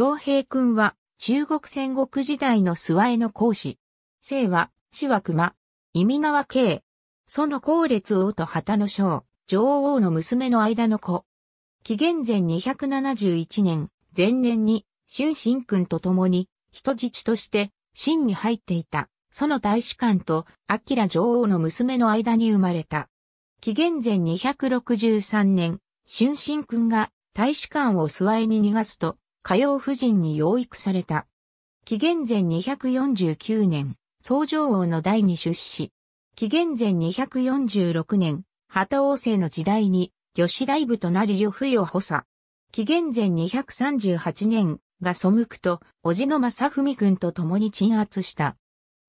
昌平君は、中国戦国時代の諏訪への講師。姓は、死は熊、意味名は慶。その後列王と旗の将、女王の娘の間の子。紀元前271年、前年に、春新君と共に、人質として、秦に入っていた、その大使館と、明女王の娘の間に生まれた。紀元前263年、春新君が大使館を諏訪へに逃がすと、火曜夫人に養育された。紀元前249年、宗上王の代に出資。紀元前246年、旗王政の時代に、魚子大部となり呂不を補佐。紀元前238年、が背くと、叔父の正文君と共に鎮圧した。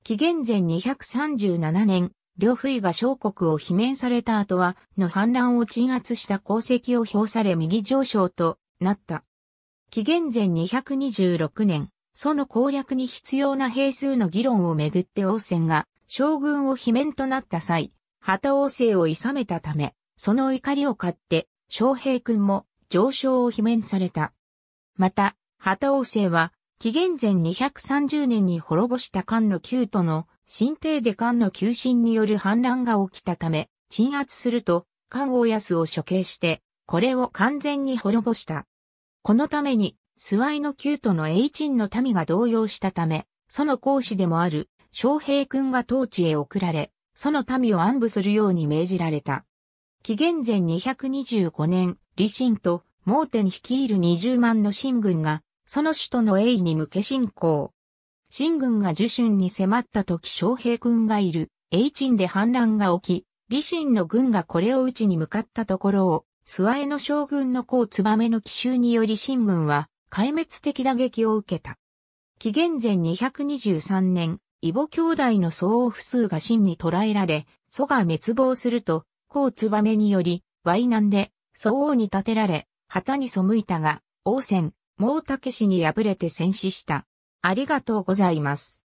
紀元前237年、両夫が小国を罷免された後は、の反乱を鎮圧した功績を評され右上昇となった。紀元前226年、その攻略に必要な兵数の議論をめぐって王戦が将軍を罷免となった際、旗王政を諌めたため、その怒りを買って、将兵君も上昇を罷免された。また、旗王政は、紀元前230年に滅ぼした漢の旧との新帝で漢の急進による反乱が起きたため、鎮圧すると、漢王安を処刑して、これを完全に滅ぼした。このために、スワイのキュートのエイチンの民が動揺したため、その公師でもある、昌平君が当地へ送られ、その民を暗部するように命じられた。紀元前225年、李信と盲点率いる20万の新軍が、その首都の栄に向け進行。新軍が受春に迫った時昌平君がいる、栄鎮で反乱が起き、李信の軍がこれを打ちに向かったところを、諏訪への将軍の甲燕の奇襲により新軍は壊滅的打撃を受けた。紀元前223年、異母兄弟の総オ不数が真に捕らえられ、祖が滅亡すると、甲燕により、淮南で、相王に立てられ、旗に背いたが、王戦、毛武氏に敗れて戦死した。ありがとうございます。